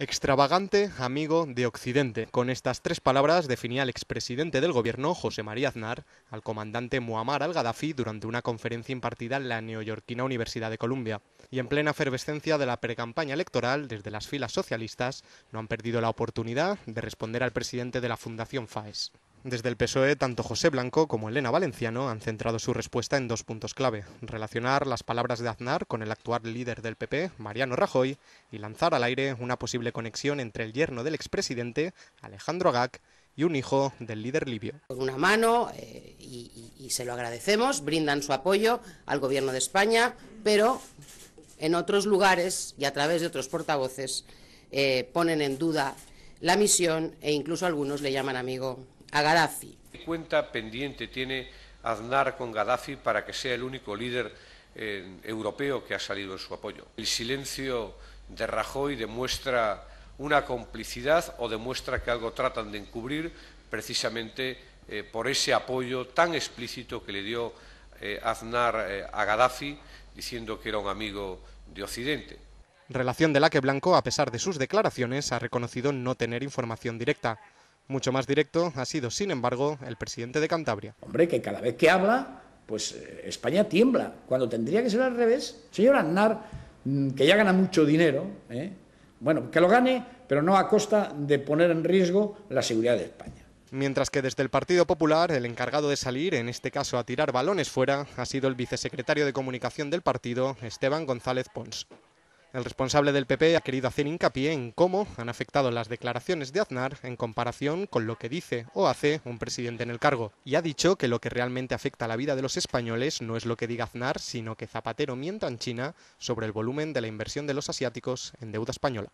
Extravagante amigo de Occidente. Con estas tres palabras definía el expresidente del gobierno, José María Aznar, al comandante Muammar al-Gaddafi durante una conferencia impartida en la neoyorquina Universidad de Columbia. Y en plena efervescencia de la precampaña electoral, desde las filas socialistas, no han perdido la oportunidad de responder al presidente de la Fundación FAES. Desde el PSOE, tanto José Blanco como Elena Valenciano han centrado su respuesta en dos puntos clave. Relacionar las palabras de Aznar con el actual líder del PP, Mariano Rajoy, y lanzar al aire una posible conexión entre el yerno del expresidente, Alejandro Agac, y un hijo del líder libio. Con una mano, eh, y, se lo agradecemos, brindan su apoyo al gobierno de España, pero en otros lugares y a través de otros portavoces eh, ponen en duda la misión e incluso algunos le llaman amigo a Gaddafi. ¿Qué cuenta pendiente tiene Aznar con Gaddafi para que sea el único líder eh, europeo que ha salido en su apoyo? El silencio de Rajoy demuestra una complicidad o demuestra que algo tratan de encubrir precisamente eh, por ese apoyo tan explícito que le dio eh, Aznar a Gaddafi, diciendo que era un amigo de Occidente. Relación de la que Blanco, a pesar de sus declaraciones, ha reconocido no tener información directa. Mucho más directo ha sido, sin embargo, el presidente de Cantabria. Hombre, que cada vez que habla, pues eh, España tiembla, cuando tendría que ser al revés. Señor Aznar, mm, que ya gana mucho dinero, ¿eh? bueno, que lo gane, pero no a costa de poner en riesgo la seguridad de España. Mientras que desde el Partido Popular, el encargado de salir, en este caso a tirar balones fuera, ha sido el vicesecretario de Comunicación del partido, Esteban González Pons. El responsable del PP ha querido hacer hincapié en cómo han afectado las declaraciones de Aznar en comparación con lo que dice o hace un presidente en el cargo, y ha dicho que lo que realmente afecta a la vida de los españoles no es lo que diga Aznar, sino que Zapatero mienta en China sobre el volumen de la inversión de los asiáticos en deuda española.